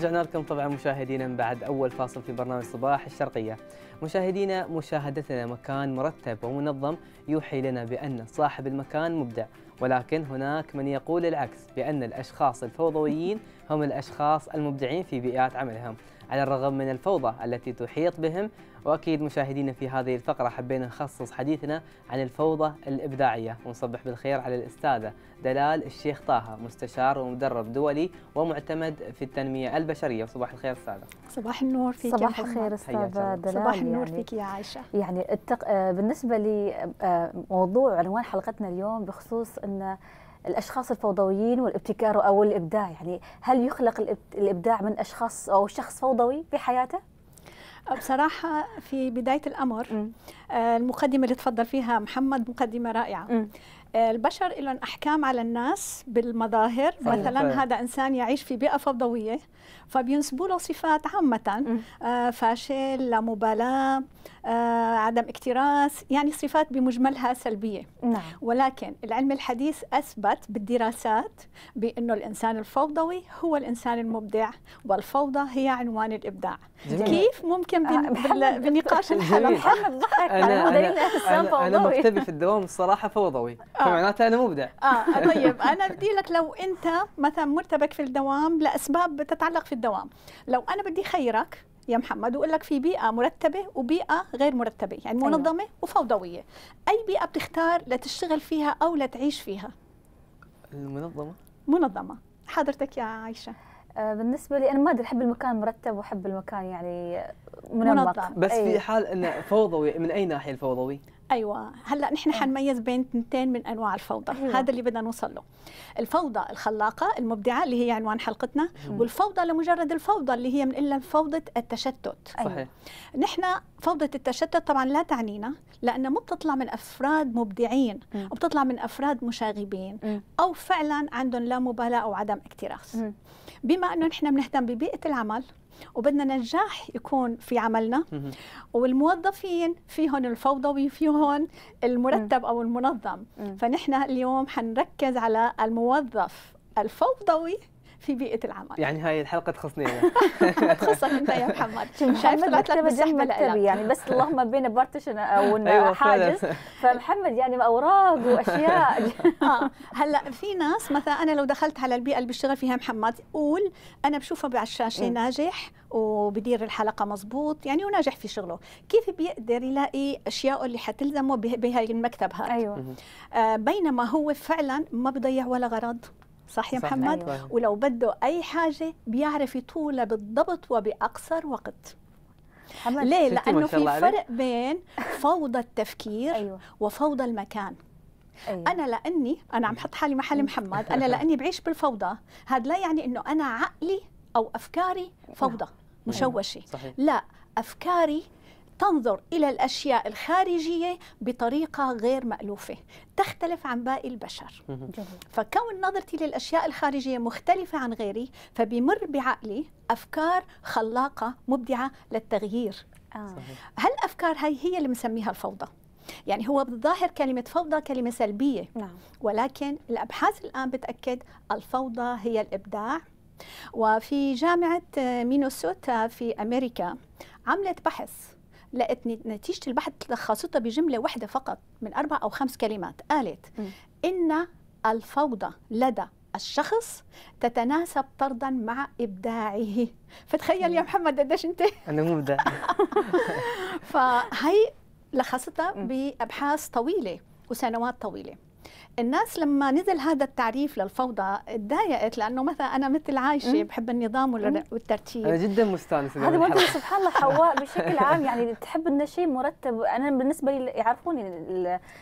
رجعنا لكم طبعا مشاهدينا بعد اول فاصل في برنامج صباح الشرقيه. مشاهدينا مشاهدتنا مكان مرتب ومنظم يوحي لنا بان صاحب المكان مبدع، ولكن هناك من يقول العكس بان الاشخاص الفوضويين هم الاشخاص المبدعين في بيئات عملهم، على الرغم من الفوضى التي تحيط بهم واكيد مشاهدينا في هذه الفقره حبينا نخصص حديثنا عن الفوضى الابداعيه ونصبح بالخير على الاستاذه دلال الشيخ طه مستشار ومدرب دولي ومعتمد في التنميه البشريه صباح الخير استاذه صباح النور فيك صباح يا الخير استاذه دلال صباح النور يعني فيك يا عائشه يعني التق... آه، بالنسبه لموضوع آه، عنوان حلقتنا اليوم بخصوص ان الاشخاص الفوضويين والابتكار او الابداع يعني هل يخلق الابداع من اشخاص او شخص فوضوي في حياته أه، بصراحة في بداية الأمر أه، المقدمة اللي تفضل فيها محمد مقدمة رائعة البشر لهم احكام على الناس بالمظاهر فعلا مثلا فعلا. هذا انسان يعيش في بيئه فوضويه فبينسبوا له صفات عامه آه، فاشل لا مبالاه آه، عدم اكتراث يعني صفات بمجملها سلبيه نعم. ولكن العلم الحديث اثبت بالدراسات بانه الانسان الفوضوي هو الانسان المبدع والفوضى هي عنوان الابداع جميل. كيف ممكن آه، بنقاش الحلقه محمد ضحك على مديرين انا, أنا, أنا مكتبي في الدوام الصراحه فوضوي آه. فمعناته انا مبدع آه،, اه طيب انا بدي لك لو انت مثلا مرتبك في الدوام لاسباب تتعلق في الدوام لو انا بدي خيرك يا محمد واقول لك في بيئه مرتبه وبيئه غير مرتبه يعني أيوة. منظمه أيوة. وفوضويه اي بيئه بتختار لتشتغل فيها او لتعيش فيها المنظمه منظمه حضرتك يا عايشه آه، بالنسبه لي انا ما ادري احب المكان مرتب واحب المكان يعني منظم. بس أي. في حال انه فوضوي من اي ناحيه الفوضوي ايوه هلا نحن آه. حنميز بين تنتين من انواع الفوضى أيوة. هذا اللي بدنا نوصل له الفوضى الخلاقه المبدعه اللي هي عنوان حلقتنا م. والفوضى لمجرد الفوضى اللي هي من الا فوضى التشتت أيوة. صحيح نحن فوضى التشتت طبعا لا تعنينا لانها ما بتطلع من افراد مبدعين مم. بتطلع من افراد مشاغبين م. او فعلا عندهم لا مبالاه او عدم اكتراث م. بما انه نحن بنهتم ببيئه العمل وبدنا نجاح يكون في عملنا والموظفين فيهم الفوضى وفيهم المرتب او المنظم فنحن اليوم حنركز على الموظف الفوضوي في بيئه العمل يعني هاي الحلقه تخصني انا تخصك انت يا محمد شايف طلعت لك مزحمه يعني بس اللهم بين بارتيشن او آه، أيوة، حاجز فمحمد يعني اوراق واشياء آه، هلا في ناس مثلا انا لو دخلت على البيئه اللي بيشتغل فيها محمد قول انا بشوفه على الشاشه ناجح وبدير الحلقه مزبوط يعني وناجح في شغله كيف بيقدر يلاقي اشياء اللي حتلزمه بهاي المكتب هذا أيوة. آه بينما هو فعلا ما بضيع ولا غرض صح يا محمد أيوة. ولو بده أي حاجة بيعرف يطولها بالضبط وبأقصر وقت ليه؟ لأنه في فرق بين فوضى التفكير أيوة. وفوضى المكان أيوة. انا لاني انا عم حط حالي محل محمد انا لاني بعيش بالفوضى هذا لا يعني انه انا عقلي او افكاري أه. فوضى مشوشه أيوة. صحيح. لا افكاري تنظر إلى الأشياء الخارجية بطريقة غير مألوفة تختلف عن باقي البشر فكون نظرتي للأشياء الخارجية مختلفة عن غيري فبمر بعقلي أفكار خلاقة مبدعة للتغيير آه. هالأفكار هاي هي اللي بنسميها الفوضى يعني هو بالظاهر كلمة فوضى كلمة سلبية نعم. ولكن الأبحاث الآن بتأكد الفوضى هي الإبداع وفي جامعة مينوسوتا في أمريكا عملت بحث لقت نتيجه البحث لخصتها بجمله واحده فقط من اربع او خمس كلمات قالت م. ان الفوضى لدى الشخص تتناسب طردا مع ابداعه فتخيل يا محمد قديش انت انا مبدع فهي لخصتها بابحاث طويله وسنوات طويله الناس لما نزل هذا التعريف للفوضى تضايقت لانه مثلا انا مثل عايشه بحب النظام والترتيب انا جدا مستانسه هذا وانت سبحان الله حواء بشكل عام يعني تحب انه شيء مرتب انا بالنسبه لي يعرفوني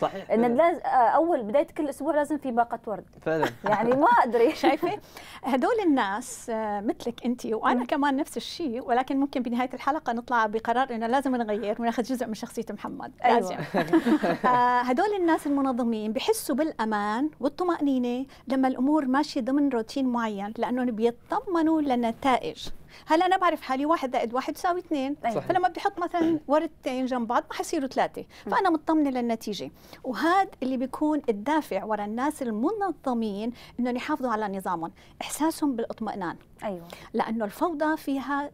صحيح انه لازم اول بدايه كل اسبوع لازم في باقه ورد فعلا يعني ما ادري شايفه هدول الناس آه، مثلك انت وانا كمان نفس الشيء ولكن ممكن بنهايه الحلقه نطلع بقرار انه لازم نغير وناخذ جزء من شخصيه محمد أيوة. لازم أيوة. هدول الناس المنظمين بحسوا بيحسوا بالامان والطمانينه لما الامور ماشيه ضمن روتين معين لانهم بيطمنوا للنتائج هلا انا بعرف حالي واحد زائد واحد يساوي اثنين فلما بدي احط مثلا وردتين جنب بعض ما حيصيروا ثلاثه فانا مطمنه للنتيجه وهذا اللي بيكون الدافع ورا الناس المنظمين انهم يحافظوا على نظامهم احساسهم بالاطمئنان ايوه لانه الفوضى فيها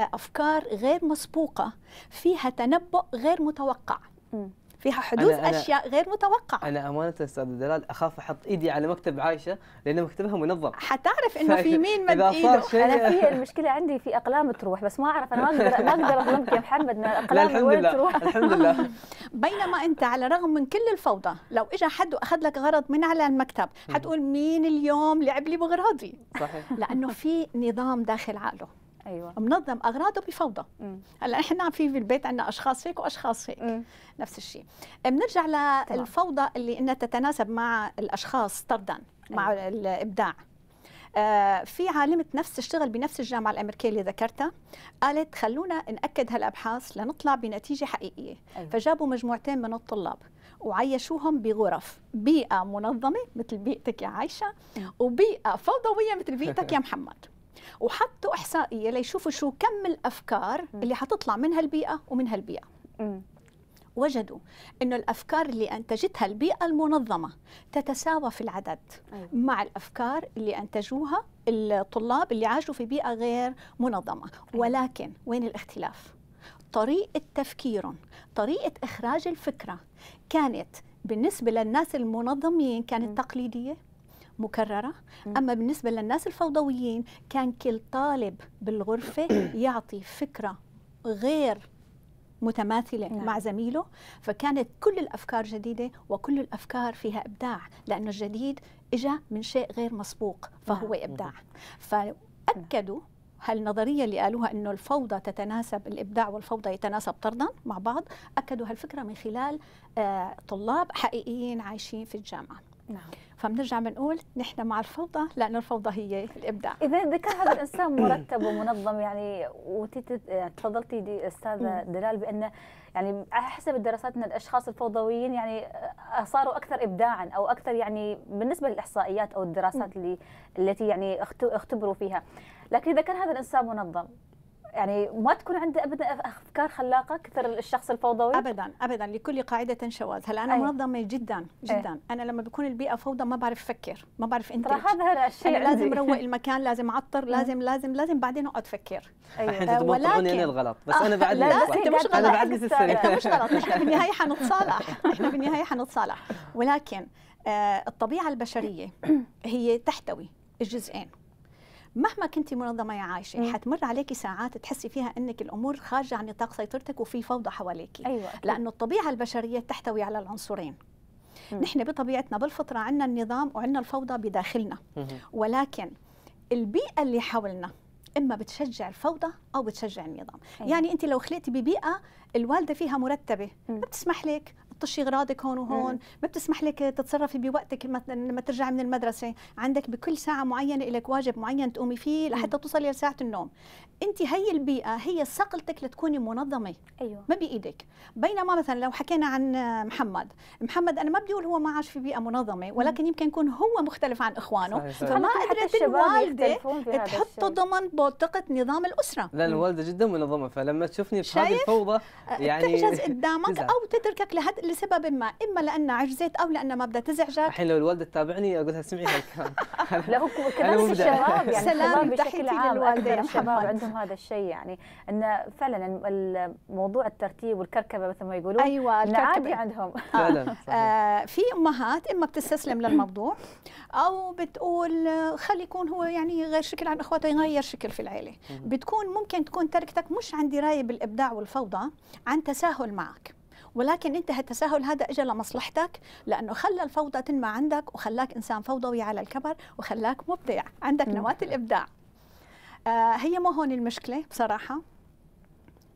افكار غير مسبوقه فيها تنبؤ غير متوقع م. فيها حدوث أنا اشياء غير متوقعه انا امانه استاذ دلال اخاف احط ايدي على مكتب عايشه لان مكتبها منظم حتعرف انه في مين مد ايده انا في المشكله عندي في اقلام تروح بس ما اعرف انا ما اقدر ما اقدر اظلمك يا محمد ان الاقلام وين تروح الحمد لله بينما انت على الرغم من كل الفوضى لو اجى حد واخذ لك غرض من على المكتب حتقول مين اليوم لعب لي بغراضي صحيح لانه في نظام داخل عقله ايوه منظم اغراضه بفوضى هلا احنا نعم في بالبيت عندنا اشخاص هيك واشخاص هيك مم. نفس الشيء بنرجع للفوضى اللي انها تتناسب مع الاشخاص طردا أيوة. مع أيوة. الابداع آه في عالمة نفس تشتغل بنفس الجامعة الأمريكية اللي ذكرتها قالت خلونا نأكد هالأبحاث لنطلع بنتيجة حقيقية أيوة. فجابوا مجموعتين من الطلاب وعيشوهم بغرف بيئة منظمة مثل بيئتك يا عايشة وبيئة فوضوية مثل بيئتك يا محمد وحطوا احصائيه ليشوفوا شو كم الافكار اللي حتطلع من هالبيئه ومن هالبيئه وجدوا انه الأفكار اللي أنتجتها البيئة المنظمة تتساوى في العدد أيوة. مع الأفكار اللي أنتجوها الطلاب اللي عاشوا في بيئة غير منظمة أيوة. ولكن وين الاختلاف؟ طريقة تفكيرهم طريقة إخراج الفكرة كانت بالنسبة للناس المنظمين كانت م. تقليدية مكررة أما بالنسبة للناس الفوضويين كان كل طالب بالغرفة يعطي فكرة غير متماثلة نعم. مع زميله فكانت كل الأفكار جديدة وكل الأفكار فيها إبداع لأنه الجديد إجا من شيء غير مسبوق فهو نعم. إبداع فأكدوا هالنظريه اللي قالوها انه الفوضى تتناسب الابداع والفوضى يتناسب طردا مع بعض اكدوا هالفكره من خلال آه، طلاب حقيقيين عايشين في الجامعه نعم فبنرجع بنقول نحن مع الفوضى لأن الفوضى هي الإبداع إذا إذا كان هذا الإنسان مرتب ومنظم يعني وتفضلتي دي أستاذة دلال بأنه يعني على حسب الدراسات أن الأشخاص الفوضويين يعني آه، صاروا أكثر إبداعا أو أكثر يعني بالنسبة للإحصائيات أو الدراسات اللي التي يعني اختبروا فيها لكن إذا كان هذا الإنسان منظم يعني ما تكون عنده ابدا افكار خلاقه كثر الشخص الفوضوي ابدا ابدا لكل قاعده شواذ هلا انا أي. منظمه جدا جدا أي. انا لما بكون البيئه فوضى ما بعرف افكر ما بعرف انت ترى هذا الشيء أنا لازم روق المكان لازم اعطر لازم لازم لازم بعدين اقعد افكر الحين آه، ولكن انا الغلط بس انا آه، بعد لا, لا انت مش غلط انا بعد انت مش غلط احنا بالنهايه حنتصالح احنا بالنهايه حنتصالح ولكن آه، الطبيعه البشريه هي تحتوي الجزئين مهما كنت منظمه يا عايشه مم. حتمر عليكي ساعات تحسي فيها انك الامور خارجه عن نطاق سيطرتك وفي فوضى حواليك أيوة. لانه الطبيعه البشريه تحتوي على العنصرين مم. نحن بطبيعتنا بالفطره عندنا النظام وعندنا الفوضى بداخلنا مم. ولكن البيئه اللي حولنا اما بتشجع الفوضى او بتشجع النظام أيوة. يعني انت لو خلقتي ببيئه الوالده فيها مرتبه ما بتسمح لك بتطشي اغراضك هون وهون إيه. ما بتسمح لك تتصرفي بوقتك لما ترجعي من المدرسه عندك بكل ساعه معينه لك واجب معين تقومي فيه إيه. لحتى توصلي لساعه النوم انت هي البيئه هي صقلتك لتكوني منظمه ايوه ما بايدك بينما مثلا لو حكينا عن محمد محمد انا ما بدي اقول هو ما عاش في بيئه منظمه ولكن يمكن يكون هو مختلف عن اخوانه صحيح صحيح. فما قدرت الوالده تحطه ضمن بوتقه نظام الاسره لا الوالده جدا منظمه فلما تشوفني في هذه الفوضى أه، يعني تحجز قدامك او تتركك لهد... لسبب ما اما لان عجزت او لان ما بدها تزعجك الحين لو الوالده تتابعني اقول لها سمعي هالكلام لا هو كذلك الشباب يعني سلام بشكل عام الشباب عندهم هذا الشيء يعني انه فعلا موضوع الترتيب والكركبه مثل ما يقولون ايوه الكركبه عادي عندهم آه، فعلا آه، في امهات اما بتستسلم للموضوع او بتقول خلي يكون هو يعني يغير شكل عن اخواته يغير شكل في العيله بتكون ممكن تكون تركتك مش عن درايه بالابداع والفوضى عن تساهل معك ولكن انت التساهل هذا اجى لمصلحتك لانه خلى الفوضى تنمى عندك وخلاك انسان فوضوي على الكبر وخلاك مبدع عندك نواه الابداع آه هي مو هون المشكله بصراحه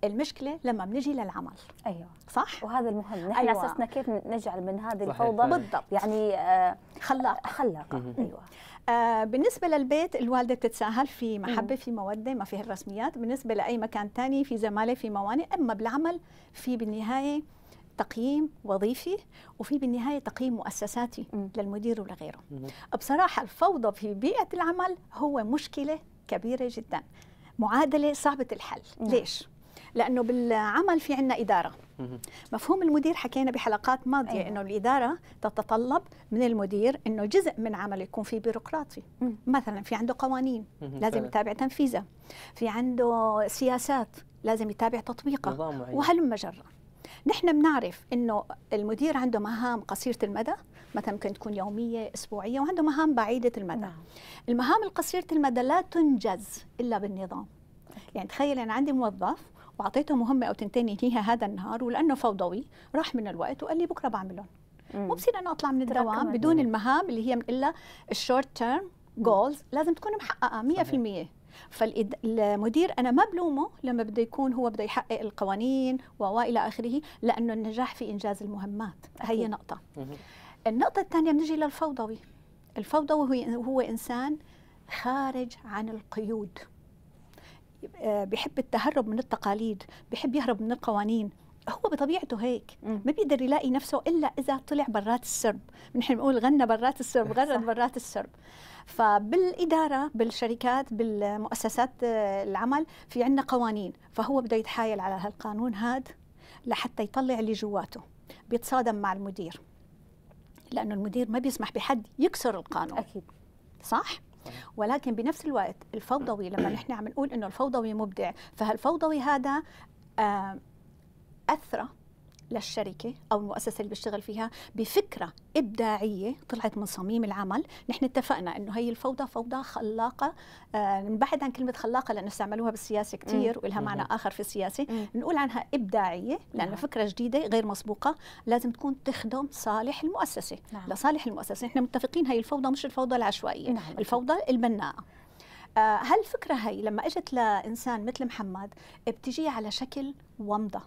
المشكله لما بنجي للعمل ايوه صح وهذا المهم نحن أيوة. اساسنا كيف نجعل من هذه الفوضى بالضبط يعني آه، خلاقه خلاقه ايوه آه بالنسبة للبيت الوالدة بتتساهل في محبة في مودة ما فيها الرسميات بالنسبة لأي مكان تاني في زمالة في موانئ أما بالعمل في بالنهاية تقييم وظيفي وفي بالنهايه تقييم مؤسساتي م. للمدير ولغيره م. بصراحه الفوضى في بيئه العمل هو مشكله كبيره جدا معادله صعبه الحل م. نعم. ليش لانه بالعمل في عندنا اداره مفهوم المدير حكينا بحلقات ماضيه أيوة. انه الاداره تتطلب من المدير انه جزء من عمله يكون فيه بيروقراطي مثلا في عنده قوانين لازم يتابع تنفيذها في عنده سياسات لازم يتابع تطبيقها وهل مجرة نحن بنعرف انه المدير عنده مهام قصيره المدى مثلا ممكن تكون يوميه اسبوعيه وعنده مهام بعيده المدى نعم. المهام القصيره المدى لا تنجز الا بالنظام يعني تخيل انا عندي موظف واعطيته مهمه او تنتين ينهيها هذا النهار ولانه فوضوي راح من الوقت وقال لي بكره بعملهم مو بصير انا اطلع من الدوام بدون المهام اللي هي الا الشورت تيرم جولز لازم تكون محققه 100% فالمدير انا ما بلومه لما بده يكون هو بده يحقق القوانين والى اخره لانه النجاح في انجاز المهمات هي نقطه النقطه الثانيه بنجي للفوضوي الفوضوي هو انسان خارج عن القيود آه، بيحب التهرب من التقاليد بيحب يهرب من القوانين هو بطبيعته هيك ما بيقدر يلاقي نفسه الا اذا طلع برات السرب نحن بنقول غنى برات السرب غرد برات السرب فبالاداره بالشركات بالمؤسسات آه، العمل في عندنا قوانين فهو بده يتحايل على هالقانون هاد لحتى يطلع اللي جواته بيتصادم مع المدير لانه المدير ما بيسمح بحد يكسر القانون اكيد صح ولكن بنفس الوقت الفوضوي لما نحن عم نقول انه الفوضوي مبدع فهالفوضوي هذا آه، اثرى للشركة أو المؤسسة اللي بيشتغل فيها بفكرة إبداعية طلعت من صميم العمل نحن اتفقنا أنه هي الفوضى فوضى خلاقة آه، من نبعد عن كلمة خلاقة لأنه استعملوها بالسياسة كثير ولها معنى آخر في السياسة مم. نقول عنها إبداعية لأنه نعم. فكرة جديدة غير مسبوقة لازم تكون تخدم صالح المؤسسة نعم. لصالح المؤسسة نحن متفقين هي الفوضى مش الفوضى العشوائية نعم. الفوضى البناءة آه، هالفكرة هي لما اجت لإنسان مثل محمد بتجي على شكل ومضة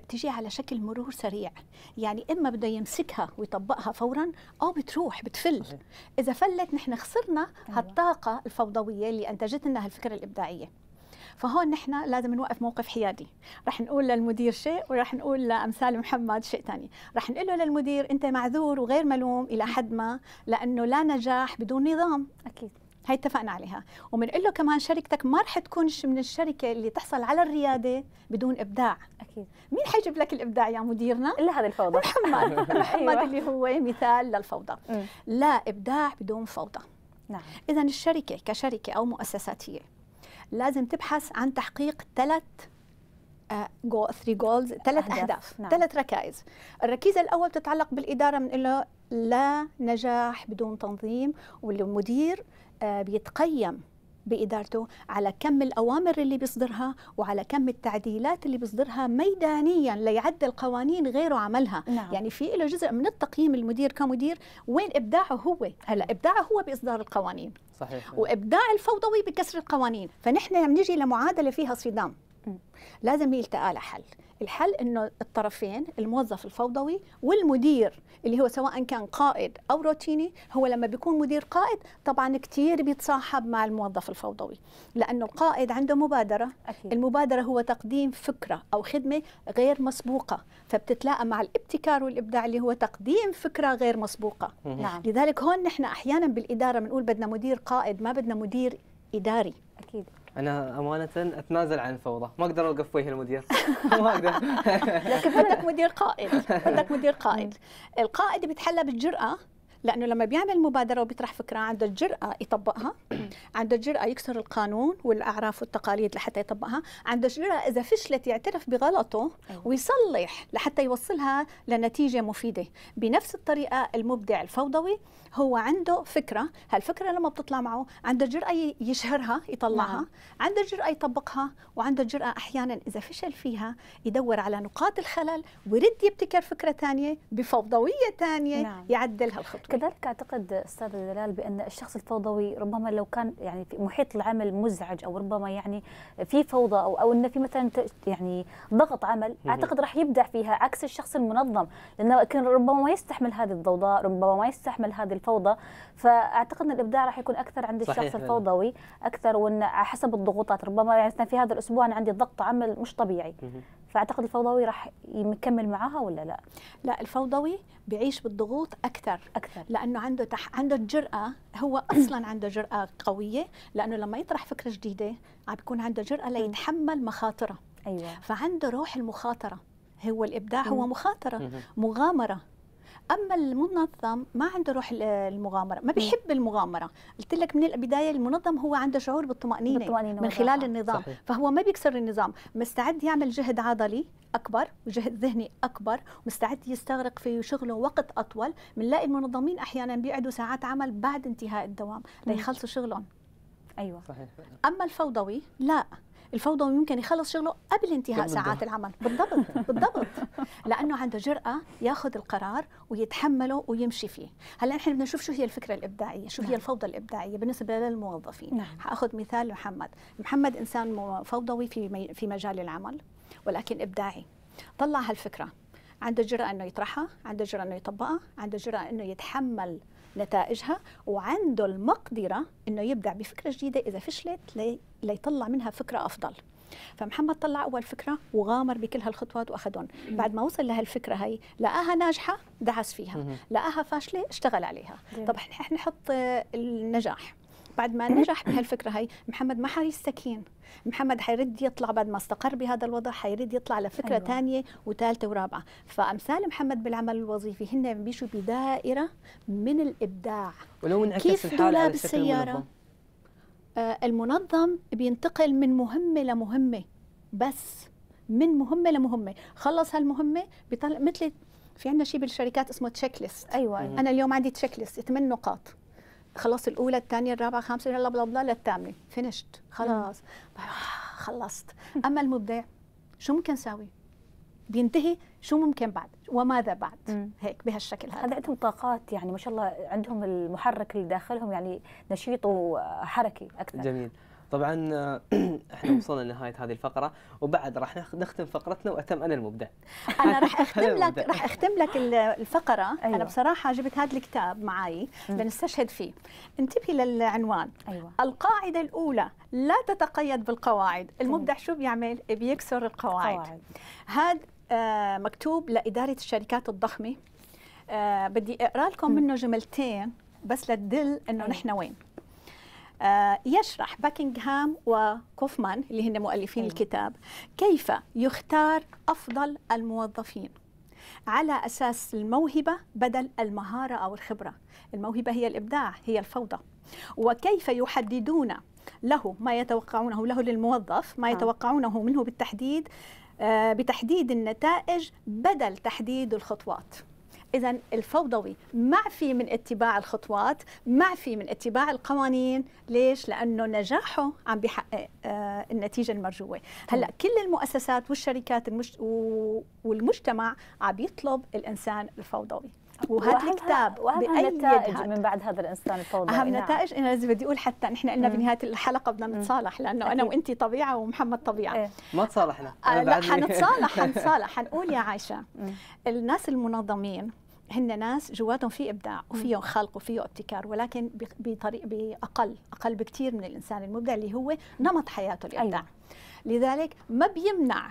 بتجي على شكل مرور سريع يعني اما بده يمسكها ويطبقها فورا او بتروح بتفل صحيح. اذا فلت نحن خسرنا أيوة. هالطاقه الفوضويه اللي انتجت لنا هالفكره الابداعيه فهون نحن لازم نوقف موقف حيادي رح نقول للمدير شيء ورح نقول لامثال محمد شيء ثاني رح نقول له للمدير انت معذور وغير ملوم الى حد ما لانه لا نجاح بدون نظام اكيد هاي اتفقنا عليها وبنقول له كمان شركتك ما رح تكون من الشركه اللي تحصل على الرياده بدون ابداع اكيد مين حيجيب لك الابداع يا مديرنا الا هذا الفوضى محمد أيوة. محمد اللي هو مثال للفوضى لا ابداع بدون فوضى نعم اذا الشركه كشركه او مؤسساتيه لازم تبحث عن تحقيق ثلاث جو ثري جولز ثلاث اهداف نعم. ثلاث ركائز الركيزه الاول تتعلق بالاداره بنقول له لا نجاح بدون تنظيم والمدير آه، بيتقيم بإدارته على كم الأوامر اللي بيصدرها وعلى كم التعديلات اللي بيصدرها ميدانيا ليعدل قوانين غيره عملها نعم. يعني في له جزء من التقييم المدير كمدير وين إبداعه هو هلا إبداعه هو بإصدار القوانين صحيح وإبداع الفوضوي بكسر القوانين فنحن نجي لمعادلة فيها صدام لازم يلتقى حل الحل انه الطرفين الموظف الفوضوي والمدير اللي هو سواء كان قائد او روتيني هو لما بيكون مدير قائد طبعا كثير بيتصاحب مع الموظف الفوضوي لانه القائد عنده مبادره أكيد. المبادره هو تقديم فكره او خدمه غير مسبوقه فبتتلاقى مع الابتكار والابداع اللي هو تقديم فكره غير مسبوقه نعم. لذلك هون نحن احيانا بالاداره بنقول بدنا مدير قائد ما بدنا مدير اداري اكيد انا امانه اتنازل عن الفوضى ما اقدر اوقف وجه المدير ما اقدر لكن عندك مدير قائد عندك مدير قائد القائد بيتحلى بالجراه لانه لما بيعمل مبادره وبيطرح فكره عنده الجراه يطبقها عنده الجراه يكسر القانون والاعراف والتقاليد لحتى يطبقها عنده الجراه اذا فشلت يعترف بغلطه أيوة. ويصلح لحتى يوصلها لنتيجه مفيده بنفس الطريقه المبدع الفوضوي هو عنده فكره هالفكره لما بتطلع معه عنده الجراه يشهرها يطلعها نعم. عنده الجراه يطبقها وعنده الجراه احيانا اذا فشل فيها يدور على نقاط الخلل ويرد يبتكر فكره ثانيه بفوضويه ثانيه نعم. يعدلها الخطوه كذلك اعتقد استاذ دلال بان الشخص الفوضوي ربما لو كان يعني في محيط العمل مزعج او ربما يعني في فوضى او او انه في مثلا يعني ضغط عمل اعتقد راح يبدع فيها عكس الشخص المنظم لانه كان ربما ما يستحمل هذه الضوضاء ربما ما يستحمل هذه الفوضى فاعتقد ان الابداع راح يكون اكثر عند الشخص الفوضوي اكثر وان حسب الضغوطات ربما يعني في هذا الاسبوع انا عندي ضغط عمل مش طبيعي فاعتقد الفوضوي راح يكمل معاها ولا لا؟ لا الفوضوي بيعيش بالضغوط اكثر اكثر لانه عنده تح... عنده الجراه هو اصلا عنده جراه قويه لانه لما يطرح فكره جديده عم بيكون عنده جراه ليتحمل مخاطرها ايوه فعنده روح المخاطره هو الابداع هو مخاطره مغامره اما المنظم ما عنده روح المغامره ما بيحب المغامره قلت لك من البدايه المنظم هو عنده شعور بالطمانينه, بالطمأنينة من خلال آه. النظام صحيح. فهو ما بيكسر النظام مستعد يعمل جهد عضلي اكبر وجهد ذهني اكبر مستعد يستغرق في شغله وقت اطول بنلاقي المنظمين احيانا بيقعدوا ساعات عمل بعد انتهاء الدوام ليخلصوا شغلهم ايوه صحيح. اما الفوضوي لا الفوضى ويمكن يخلص شغله قبل انتهاء ساعات العمل بالضبط بالضبط لانه عنده جرأه ياخذ القرار ويتحمله ويمشي فيه هلا نحن بدنا نشوف شو هي الفكره الابداعيه شو نعم. هي الفوضى الابداعيه بالنسبه للموظفين نعم. حاخذ مثال محمد محمد انسان فوضوي في في مجال العمل ولكن ابداعي طلع هالفكره عنده جرأة انه يطرحها عنده جرأة انه يطبقها عنده جرأة انه يتحمل نتائجها وعنده المقدره انه يبدع بفكره جديده اذا فشلت لي ليطلع منها فكره افضل فمحمد طلع اول فكره وغامر بكل هالخطوات واخذهم بعد ما وصل لهالفكره هي لقاها ناجحه دعس فيها لقاها فاشله اشتغل عليها طب احنا نحط النجاح بعد ما نجح بهالفكره هي محمد ما حيستكين محمد حيرد يطلع بعد ما استقر بهذا الوضع حيرد يطلع لفكره ثانيه أيوة. وثالثه ورابعه فامثال محمد بالعمل الوظيفي هن بيشوا بدائره من الابداع ولو انعكس دولاب على السياره المنظم. آه، المنظم بينتقل من مهمه لمهمه بس من مهمه لمهمه خلص هالمهمه بيطلع مثل في عندنا شيء بالشركات اسمه تشيك ليست ايوه انا اليوم عندي تشيك ليست ثمان نقاط خلصت الاولى الثانيه الرابعه الخامسه يلا بلا بلا للثامنه فينيشت خلاص آه، خلصت اما المبدع شو ممكن ساوي بينتهي شو ممكن بعد وماذا بعد مم. هيك بهالشكل هذا هذا عندهم طاقات يعني ما شاء الله عندهم المحرك اللي داخلهم يعني نشيط وحركي اكثر جميل طبعا آه، احنا وصلنا لنهايه هذه الفقره وبعد راح نختم فقرتنا واتم انا المبدع انا راح اختم لك راح اختم لك الفقره أيوة. انا بصراحه جبت هذا الكتاب معي لنستشهد فيه انتبهي للعنوان أيوة. القاعده الاولى لا تتقيد بالقواعد المبدع شو بيعمل بيكسر القواعد هذا آه، مكتوب لاداره الشركات الضخمه آه، بدي اقرا لكم منه جملتين بس لتدل انه أيوة. نحن وين آه، يشرح باكنغهام وكوفمان اللي هن مؤلفين أيوة. الكتاب كيف يختار أفضل الموظفين على أساس الموهبة بدل المهارة أو الخبرة الموهبة هي الإبداع هي الفوضى وكيف يحددون له ما يتوقعونه له للموظف ما آه. يتوقعونه منه بالتحديد آه، بتحديد النتائج بدل تحديد الخطوات إذا الفوضوي معفي من اتباع الخطوات معفي من اتباع القوانين ليش؟ لأنه نجاحه عم بيحقق آه، النتيجة المرجوة هلأ كل المؤسسات والشركات والمجتمع عم يطلب الإنسان الفوضوي وهذا الكتاب واهم النتائج من بعد هذا الانسان الفوضوي اهم نعم. نتائج انا لازم بدي اقول حتى نحن قلنا بنهايه الحلقه بدنا نتصالح لانه انا وانت طبيعه ومحمد طبيعه إيه؟ ما تصالحنا آه، لا حنتصالح حنتصالح حنقول يا عائشه الناس المنظمين هن ناس جواتهم في ابداع وفيهم خلق وفيه ابتكار ولكن بطريق باقل اقل بكثير من الانسان المبدع اللي هو نمط حياته الابداع أيوة. لذلك ما بيمنع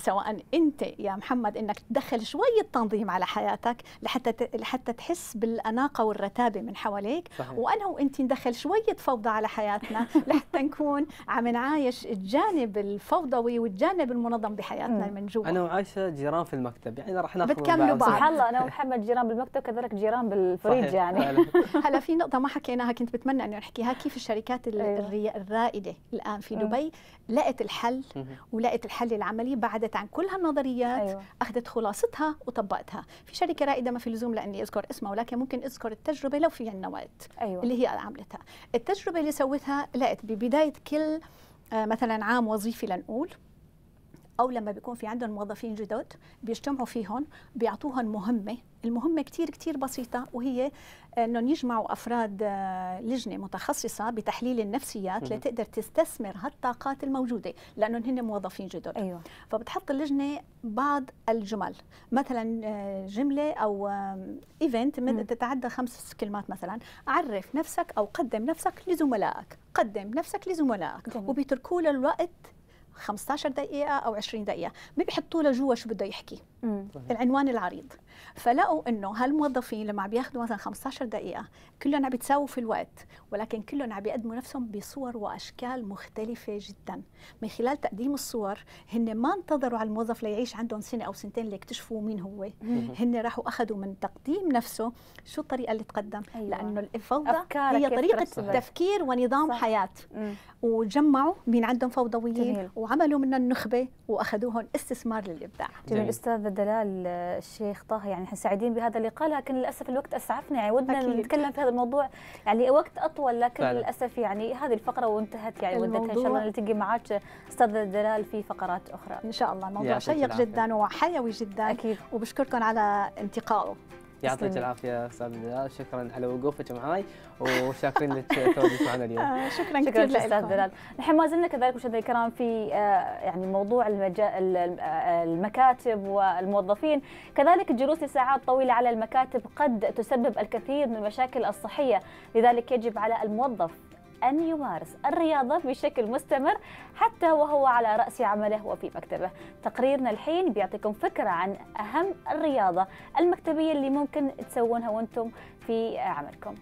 سواء انت يا محمد انك تدخل شويه تنظيم على حياتك لحتى لحتى تحس بالاناقه والرتابه من حواليك صحيح. وانا وانت ندخل شويه فوضى على حياتنا لحتى نكون عم نعايش الجانب الفوضوي والجانب المنظم بحياتنا من جوا انا وعائشه جيران في المكتب يعني رح ناخذ بتكملوا بعض سبحان الله انا ومحمد جيران بالمكتب كذلك جيران بالفريج يعني هلا في نقطه ما حكيناها كنت بتمنى انه نحكيها كيف الشركات أيوه. الرائده الان في دبي لقت الحل ولقت الحل العملي بعد أخذت عن كل هالنظريات أيوة. أخذت خلاصتها وطبقتها في شركة رائدة ما في لزوم لأني أذكر اسمها ولكن ممكن أذكر التجربة لو في عندنا وقت أيوة. اللي هي عملتها التجربة اللي سوتها لقت ببداية كل آه، مثلا عام وظيفي لنقول او لما بيكون في عندهم موظفين جدد بيجتمعوا فيهم بيعطوهم مهمه المهمة كتير كتير بسيطة وهي أنهم يجمعوا أفراد آه، لجنة متخصصة بتحليل النفسيات لتقدر تستثمر هالطاقات الموجودة لأنهم هن موظفين جدد أيوة. فبتحط اللجنة بعض الجمل مثلا آه، جملة أو إيفنت تتعدى خمس كلمات مثلا عرف نفسك أو قدم نفسك لزملائك قدم نفسك لزملائك وبيتركوا له الوقت 15 دقيقه او 20 دقيقه ما بيحطوا له جوا شو بده يحكي مم. العنوان العريض فلقوا انه هالموظفين لما بياخذوا مثلا 15 دقيقه كلهم عم بيتساووا في الوقت ولكن كلهم عم بيقدموا نفسهم بصور واشكال مختلفه جدا من خلال تقديم الصور هن ما انتظروا على الموظف ليعيش عندهم سنه او سنتين ليكتشفوا مين هو هن راحوا اخذوا من تقديم نفسه شو الطريقه اللي تقدم أيوة. لانه الفوضى هي طريقه تفكير ونظام صح. حياه مم. وجمعوا مين عندهم فوضويين جميل. وعملوا منهم نخبه واخذوهم استثمار للابداع جميل استاذ دلال آه، الشيخ طه يعني احنا سعيدين بهذا اللقاء لكن للاسف الوقت اسعفنا يعني ودنا أكيد. نتكلم في هذا الموضوع يعني وقت اطول لكن فعلا. للاسف يعني هذه الفقره وانتهت يعني مدتها ان شاء الله نلتقي معك استاذ دلال في فقرات اخرى ان شاء الله موضوع شيق جدا وحيوي جدا اكيد وبشكركم على انتقائه يعطيك العافيه استاذ بلال شكرا على وقوفك معي وشاكرين لك تواجدك معنا اليوم آه، شكرا كثير استاذ بلال نحن ما زلنا كذلك مشاهدينا الكرام في آه، يعني موضوع آه، المكاتب والموظفين كذلك الجلوس لساعات طويله على المكاتب قد تسبب الكثير من المشاكل الصحيه لذلك يجب على الموظف أن يمارس الرياضة بشكل مستمر حتى وهو على رأس عمله وفي مكتبه تقريرنا الحين بيعطيكم فكرة عن أهم الرياضة المكتبية اللي ممكن تسوونها وانتم في عملكم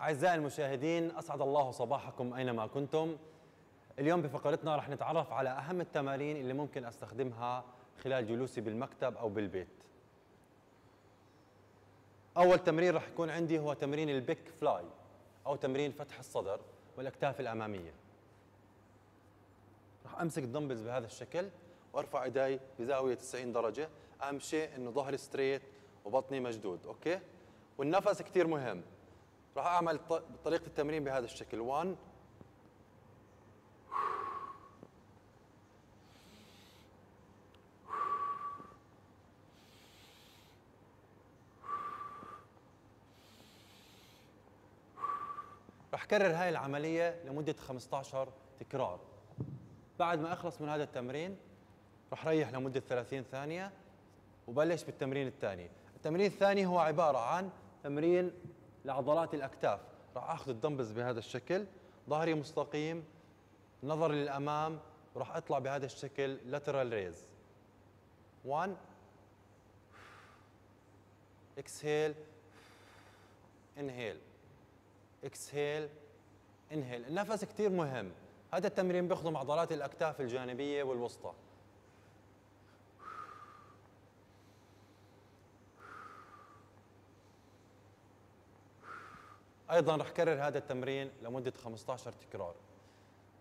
أعزائي المشاهدين أسعد الله صباحكم أينما كنتم اليوم بفقرتنا رح نتعرف على أهم التمارين اللي ممكن أستخدمها خلال جلوسي بالمكتب أو بالبيت اول تمرين راح يكون عندي هو تمرين البيك فلاي او تمرين فتح الصدر والاكتاف الاماميه راح امسك الدمبلز بهذا الشكل وارفع ايدي بزاويه 90 درجه اهم شيء انه ظهري ستريت وبطني مشدود اوكي والنفس كثير مهم راح اعمل طريقه التمرين بهذا الشكل 1 رح كرر هاي العملية لمدة 15 تكرار بعد ما أخلص من هذا التمرين رح ريح لمدة 30 ثانية وبلش بالتمرين الثاني التمرين الثاني هو عبارة عن تمرين لعضلات الأكتاف رح أخذ الدمبلز بهذا الشكل ظهري مستقيم نظري للأمام وراح أطلع بهذا الشكل lateral raise 1 exhale inhale اكسهيل انهيل النفس كثير مهم هذا التمرين بيخدم عضلات الاكتاف الجانبيه والوسطى ايضا رح كرر هذا التمرين لمده 15 تكرار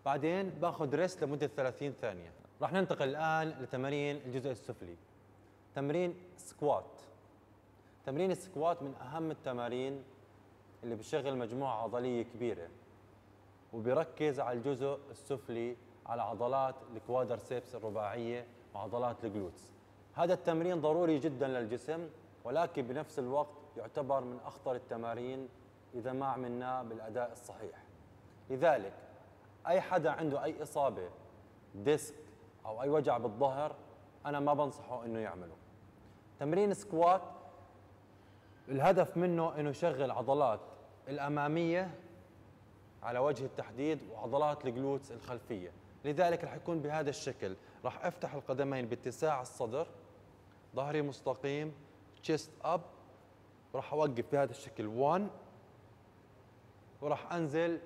بعدين باخذ ريست لمده 30 ثانيه رح ننتقل الان لتمارين الجزء السفلي تمرين سكوات تمرين السكوات من اهم التمارين اللي بشغل مجموعة عضلية كبيرة وبركز على الجزء السفلي على عضلات الكوادرسيبس الرباعية وعضلات الجلوتس هذا التمرين ضروري جدا للجسم ولكن بنفس الوقت يعتبر من أخطر التمارين إذا ما عملناه بالأداء الصحيح لذلك أي حدا عنده أي إصابة ديسك أو أي وجع بالظهر أنا ما بنصحه أنه يعمله تمرين سكوات الهدف منه أنه يشغل عضلات الأمامية على وجه التحديد وعضلات الجلوتس الخلفية لذلك رح يكون بهذا الشكل رح أفتح القدمين باتساع الصدر ظهري مستقيم تشيست أب وراح أوقف بهذا الشكل 1 وراح أنزل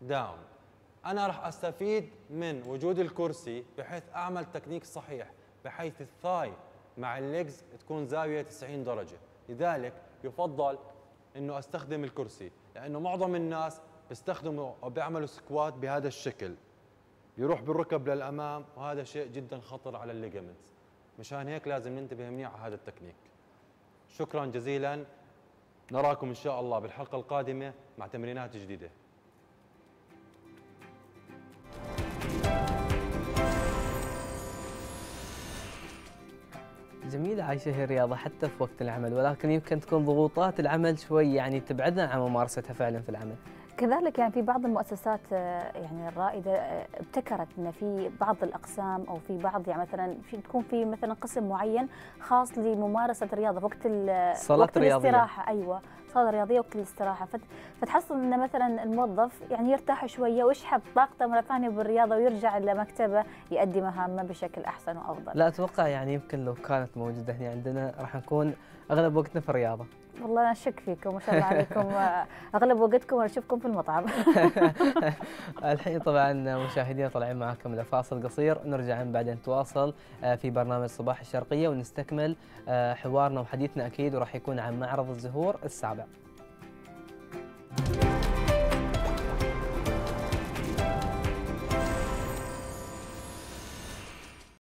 داون أنا راح أستفيد من وجود الكرسي بحيث أعمل تكنيك صحيح بحيث الثاي مع الليجز تكون زاوية 90 درجة لذلك يفضل انه استخدم الكرسي لانه معظم الناس بيستخدموا او بيعملوا سكوات بهذا الشكل بيروح بالركب للامام وهذا شيء جدا خطر على الليجمنتس مشان هيك لازم ننتبه منيح على هذا التكنيك شكرا جزيلا نراكم ان شاء الله بالحلقه القادمه مع تمرينات جديده جميلة عايشة هي الرياضة حتى في وقت العمل ولكن يمكن تكون ضغوطات العمل شوي يعني تبعدنا عن ممارستها فعلا في العمل كذلك يعني في بعض المؤسسات آه، يعني الرائده آه، ابتكرت ان في بعض الاقسام او في بعض يعني مثلا في تكون في مثلا قسم معين خاص لممارسه الرياضه وقت صالات وقت الرياضية. الاستراحه ايوه صاله رياضيه وقت الاستراحه فتحصل ان مثلا الموظف يعني يرتاح شويه ويشحب طاقته مره ثانيه بالرياضه ويرجع لمكتبه يؤدي مهامه بشكل احسن وافضل. لا اتوقع يعني يمكن لو كانت موجوده هنا عندنا راح نكون اغلب وقتنا في الرياضه. والله انا اشك فيكم ما شاء الله عليكم آه، اغلب وقتكم اشوفكم في المطعم الحين طبعا مشاهدينا طالعين معكم لفاصل قصير نرجع بعدين نتواصل آه، في برنامج صباح الشرقيه ونستكمل آه، حوارنا وحديثنا اكيد وراح يكون عن معرض الزهور السابع.